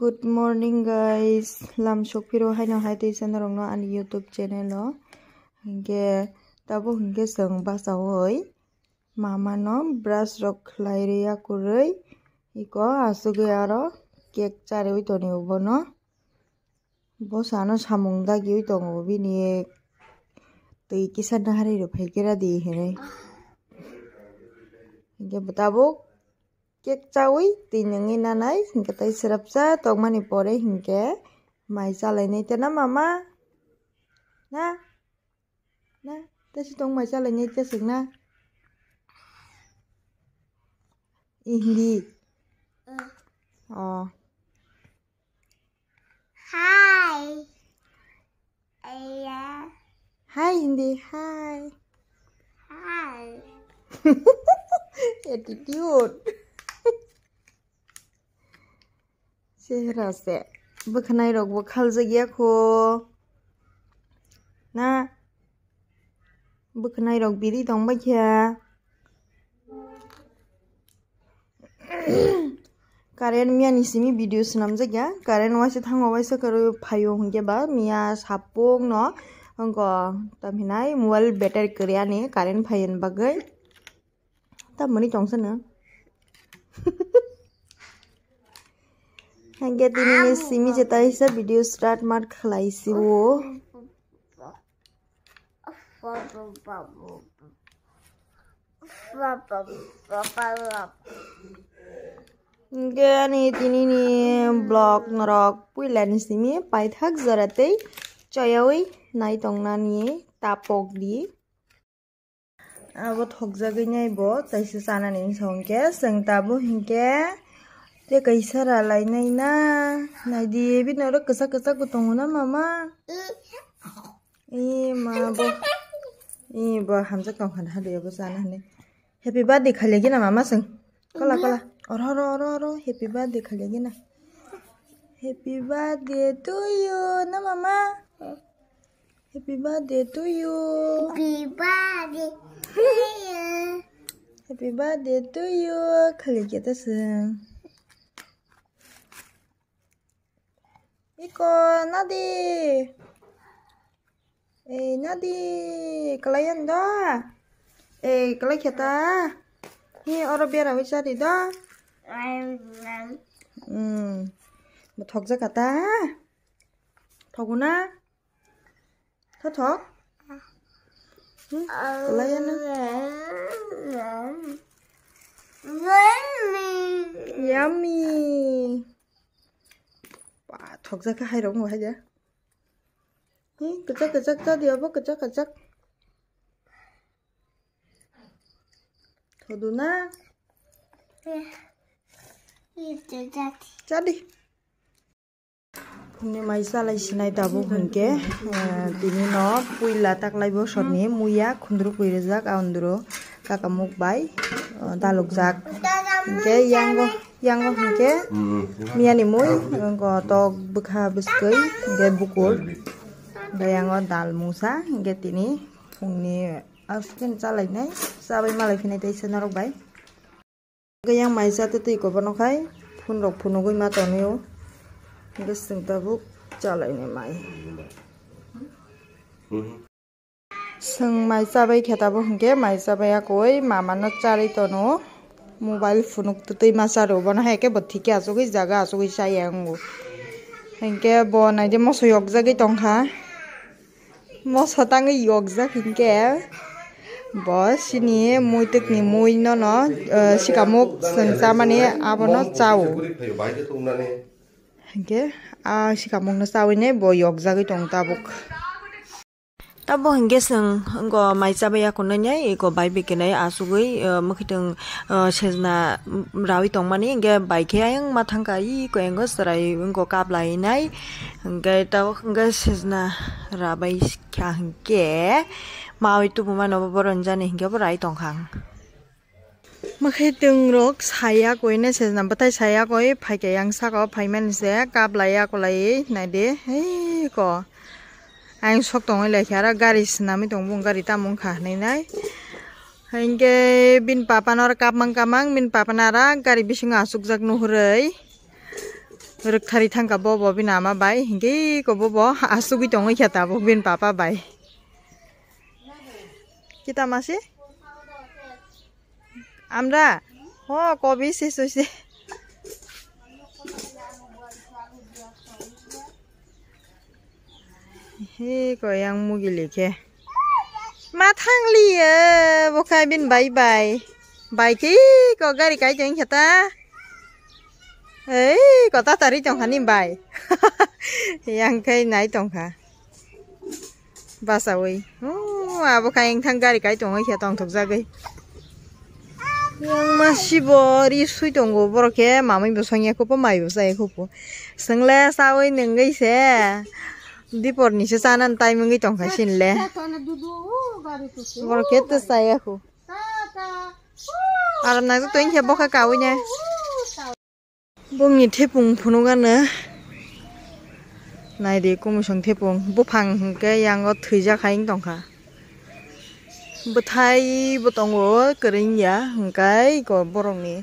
Good morning guys লামসক ফিরো হাইনো হাইতে চেনেল রংনো আনি ইউটিউব চেনেল হিংগে তাবো হিংগে সং বাসাওই মামানো ব্রাশ রক লাইরিয়া কুরই ইক আসুগে আরো কেক চারে ওই তনি উবনো বসানো সামুং দাগি ওই তঙ্গ বিনিয়ে তুই কিসান হারি রোফাইকেরা দিয়ে হেনে হিংগে তাবো cháu kek chawi tinangi nanai hingke hình sirapsa tongmani pore lại maisa lainai tena mama na na sẽ tesi lại maisa lainai tesik na Indi. Uh. Oh. Hi. Yeah. Hi Indi. Hi. Hi. Attitude. chehra se bukhnai rok bukhal jagya kho na bukhnai rok biri dong ba kya current মিয়া নিসিমি video সুনাম যে গিয়া কারেন্ট ওয়াইসে থাং ওয়াইসে কারো ফাইও হংগে বা মিয়া সাপোক ন অঙ্ক তামিনাই মোবাইল ব্যাটারি করিয়া নে কারেন্ট ফাইন বাগৈ তা মনি টংসে না Hangga tini ni simi cita isa video start mark khlai si wo. nih ni tini ni blog ngerok pui len simi pai hak zarate coya naik tongnan nih na tapok di. Abot hok zaga nyai bo, tai sisana songket song ke, seng tabu hingga. Dia kaisa ralai nai na. Nai dia na ro kesa kesa kutongu na mama. Ih ma bo. Ih bo hamza kau kan hadu ya bo sana Happy birthday kali lagi na mama seng. Kola kola. Oro oro oro oro. Happy birthday kali lagi na. Happy birthday to you na mama. Happy birthday to you. Happy birthday Happy birthday to you. kali kita seng. Iko, Nadi. Eh, Nadi, kalian dah. Eh, kalian ya, kita. Ini orang biar awis cari dah. Hmm, mau thok jaga dah. Thokuna? Thok thok? Hmm, kalian Yummy. Yummy. thuộc ra cái hai đồng ngoài vậy ừ, cứ chắc cứ chắc chắc đi bố cứ chắc cứ chắc thôi đủ na chắc đi hôm nay mai xa lại xin ai tao bốc hình kế à, thì nó pui là tắc lại bố sọt nhé mua giá không được pui ra ao được các cái mục bay, ờ, ta lục giác cái giang bốc yang hake miani moy ngo tok bukha buskei ge bukul dayang dal musa nge tini fungni askin chalai nai sabai malai phinai tei sanarok bai ge yang mai sa te ti ko bono khai phun rok phun ogui ma tonu yo ge sing ta buk chalai nai mai sung mai sabai kheta bo hange mai sabai ya koi mama no chari tonu mobile ফোনকটোতো ইমান চাৰ হ'ব নহয় একে বঠিকে আছো গৈ জাগা আছো গৈ চাই আহো সেনেকে বনাই নাই যে মই চয়ক যা টংখা মই চতাং ইয়ক যা সেনেকে ব চিনিয়ে মই তোক নিমৈ ন ন চিকা মোক চেঞ্চা মানে আবন চাও সেনেকে আ চিকা মোক নচাওঁ এনে ব ইয়ক যা গৈ টংতা মোক Tabo hingesung go maizabaya kunanya iko bai bikinai asugui e, mukhitung e, sezna rawi tongmani nge bai khyang mathangka i ko engo sarai ngo kaplai nai nge ta nge sezna rabai khyang ke mawi tu buma no boron jani nge bo rai tongkhang mukhitung rok saya koine sezna batai saya koi phai ke yang sa ko phai men se kaplai ya ko lai nai de hei ko anh sóc tông lại khá là gari nami tông bung gari tam mung khá này này anh cái bin papa nó cáp mang cáp mang bin papa nara gari bising asuk zak nuhray rực thari thang cáp bò bò bin ama bay anh cái có bò bò asuk bị tông khá ta bò bin papa bay kita masih আমরা ও কবি শেষ হয়েছে he ko yang mugi likhe ma thang li eh, bo khai bin bye bye bye ki ko gari kai jeng ta, ấy có ta tari trong hắn im bài yang khai nãy trong khá ba sao ấy à bố khai yang thang gari cái trong ấy kia trong thuộc ra cái, yang mà si bò đi suy trong gỗ bò kia mà mình bố sang nhà cô bố mày bố sang cô bố sang lẽ sao ấy nâng cái xe đi Deepor नि से सानन ताई मंगी चों खा सिन ले गोर के तो साया खु आराम ना तो इन हेबो खा काउ ने bông nhìn thế bông phun nó nữa này thì cũng sống thế bông bố phẳng cái yang có thời gian khai anh cả bố thay bố tổng ngộ cái gì vậy cái còn bố rồng này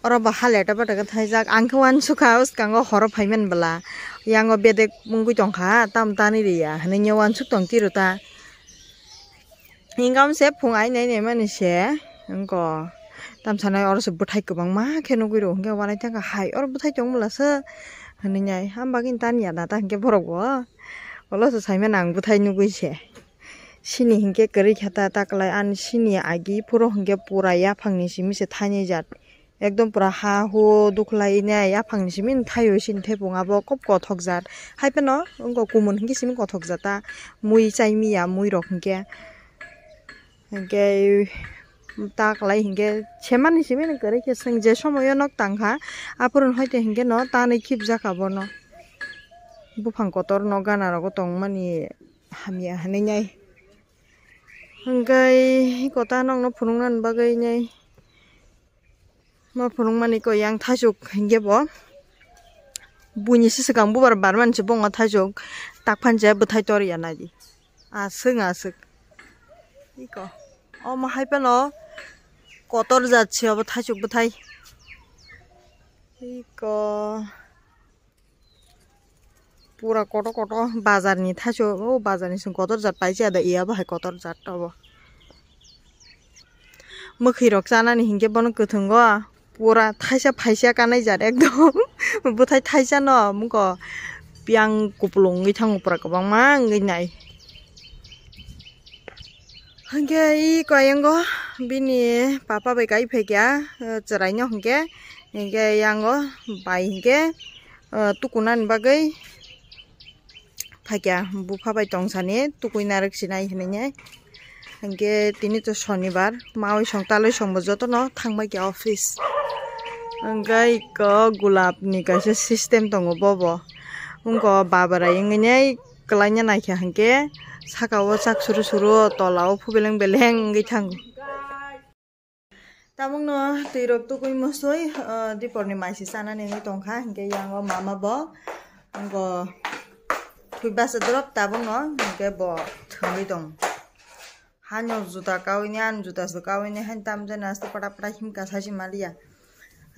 oroba haleta pataka thaijak angkhe wan sukha uskango horo phaimen bala yango bedek mungui tongkha tam tani riya hne nya wan suk tong tiruta ingam se phungai nei nei mani se angko tam sanai oro su buthai ko bang ma khenu gui ro hngge wanai thaka hai oro buthai tong bala se hne nyai hamba kin tan ya na ta hngge borok go olo su saimen ang buthai nu gui se sini hingke kari khata taklai an sini agi puro hingke pura ya phangni simi se thani jat एकदम पुरा हा हु दुखलायनाय आफांनिसिम थायो सिन थैबङाबो कब गथकजात हायफेन उनको गुमुन हिंगिसिम गथकजाता मुइ चाइमिया मुइ रखंगे हिंगे তাকলাই হিংগে সেমান হিসেবে করে কেসং যে সময়ও নক তাংখা আপরণ হয়তো হিংগে ন তানে খিপ জাকাব ন বুফাং কতর ন গানার গতং মানি হামিয়া হানে নাই হংগাই কথা নং ফুরুংনান বাগাই নাই 뭐 보롱만 있고 양 타족 이게 뭐 문이 시스강 무바라 말만 지봉아 타족 딱판 제부 타이토리 야나디 아승 아승 이거 어머 할변어 꼬떨 자치 어부 타족 부타이 이거 পুরা কত কত বাজার নিয়ে থাকছো ও বাজার নিয়ে কত জাত পাইছে আদা ইয়া ভাই কত জাত পাবো মুখি রক জানা নি হিংকে বন গো পুরা থাইসা ফাইসা কানাই যার একদম বোথায় থাইসা ন মুখ পিয়াং কুপলঙै থাঙোপরা गोबां माङै नाय হংকে ই কয়েঙ্গ বিনি পাপা বাই গাই ফেগিয়া চড়াই হংকে হিংকে ইয়াঙ্গ বাই হিংকে টুকুনান বাগৈ ফাগিয়া বুফা বাই টংসানি টুকুইনা রক্ষিনাই হিনাই হংকে তিনি তো শনিবার মাওই সংতালৈ সম্বজত ন থাংবাই গিয়া office Angga iko gulap nih kasih sistem tunggu bobo. Ungko babara ingenya kelanya naik ya angke. Sakawo sak suru suru tolau pu beleng beleng ngi tanggu. Tamung no tirok tu kui musoi eh, di porni masih sana nih tongka angke yang mama bo. Ungko kui basa drop tabung no angke bo tunggu dong. Hanya juta kau ini, an juta sekau ini, hanya tamu jenazah pada pada him kasih malia.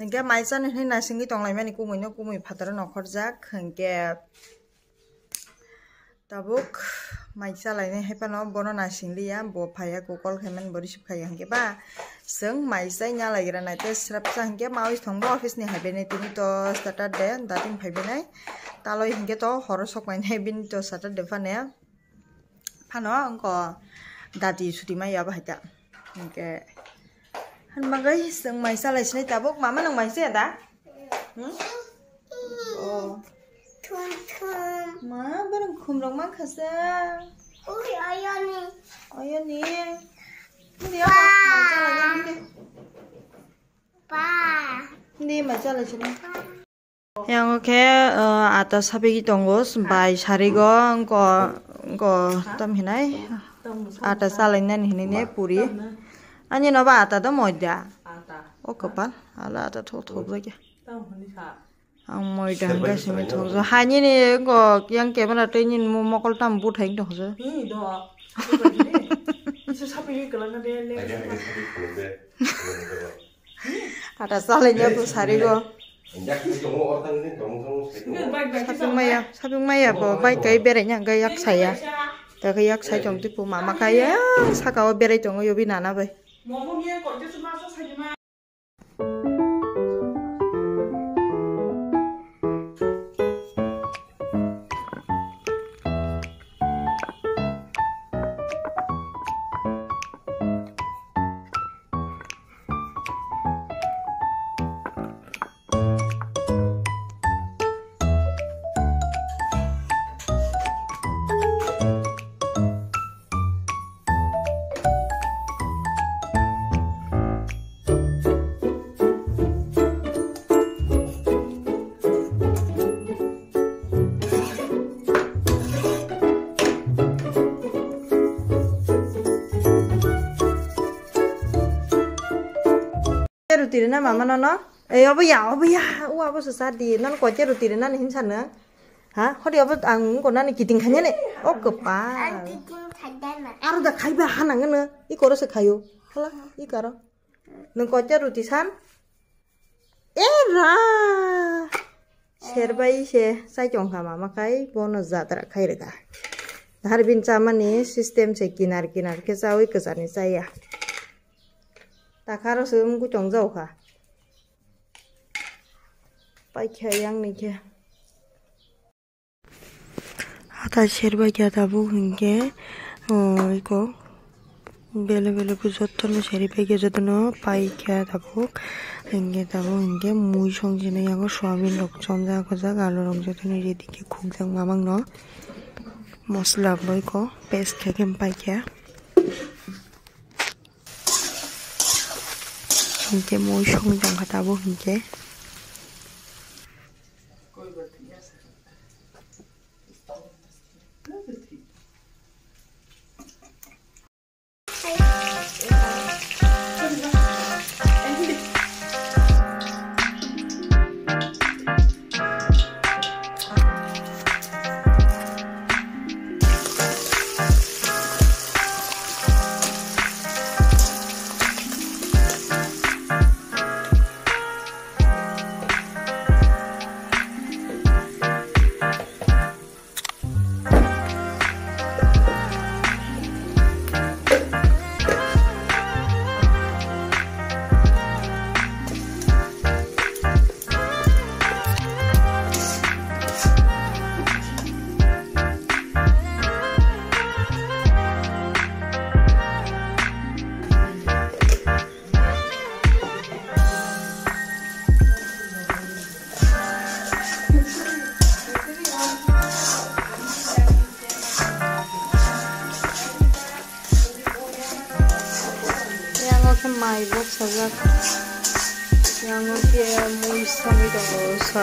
হেঙ্কে মাইচান হেই নাচিঙি টংলাইমান একো মইনো কুমি ফাটাৰ নখৰ যাক হেঙ্কে তাবুক মাইচা লাইনে সেইপা ন বন নাচিংলি বফায়া কোকল খেমেন বৰি চুপ খাই হেঙ্কে বা চং মাইচাই না লাগিলা নাই স্ৰাপচা হেঙ্কে মাউচ থংব অফিচ নি হাবি নাই তুমি তো ছাটাৰডে দাঁতিং ভাবি নাই তালৈ হেঙ্কে তো সৰ চকমাই নাই বিন তো ছাটাৰডে ফানে ফান অংক দাঁতি চুটি মাৰি আবা হাইতা এনেকৈ Han mangai seng mai sa tabuk mama nang mai sia Oh. Ma barang khum rong mang kha sa. Oi ayo ni. Ayo ni. ini ya ma ni. Pa. Ni ma cha Yang oke atas habis itu tunggu sampai hari gong kok kok tam hinai atas salinan ini puri. anh nhìn nó bà ta đó mồi đã ô cơ à là ta thô thô rồi kìa ông mồi đã cái gì mà thô rồi hai nhìn này có yang kia mà là trên nhìn mua mua con tam bút hình được rồi à ta sao lên nhau cũng xài đi rồi Sabing maya, sabing maya po, bay kay bere niya gayak saya. Tagayak saya chong tipo mama kaya sa kawa bere chong yobi nana bay. Ngon hôm nay còn cho chúng ta sốt xay như nào? tiri na mama nono eh apa ya apa ya wah apa susah di non kocer ceru tiri na nih insan neng hah kau dia apa angin kau nani kiting kanya nih oh kepal aru dah kai bah hana ngan i kau rasa kayu halah i karo neng kau ceru tisan era serbai she sai chong mama makai bonus zatra kai rega Harbin sama nih sistem sekinar kinar kesawi kesani saya. 다카로스 응구정 저우가 빨켜 양미게 아다 쉐르바게 아다 부흥게 어 이거 বেলে বেলে বুঝতন সেরি পেগে যেতন পাই খেয়া থাকুক হেঙ্গে থাকুক হেঙ্গে মুই সঙ্গে নেই আগো সোয়াবিন রক চন্দা কোজাক আলু রক যেতন এদিকে খুব যাক মামাং ন মশলা বই ক পেস্ট খেয়ে পাই খেয়া 뭐 뭐 이제 뭐 쇼미장 가다 보 이제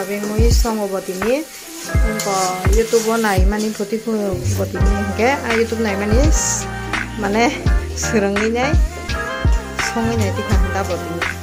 বাবে মই চঙব দিনে ইউটিউবৰ নাই মানে ফটি ফুৰিব দিনে এনেকৈ আৰু ইউটিউব নাই মানে মানে চৰঙি নাই চঙি নাই তিখা খান্দাব দিনে